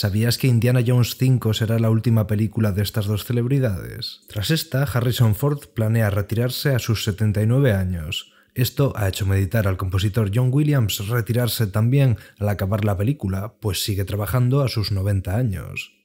¿Sabías que Indiana Jones 5 será la última película de estas dos celebridades? Tras esta, Harrison Ford planea retirarse a sus 79 años. Esto ha hecho meditar al compositor John Williams retirarse también al acabar la película, pues sigue trabajando a sus 90 años.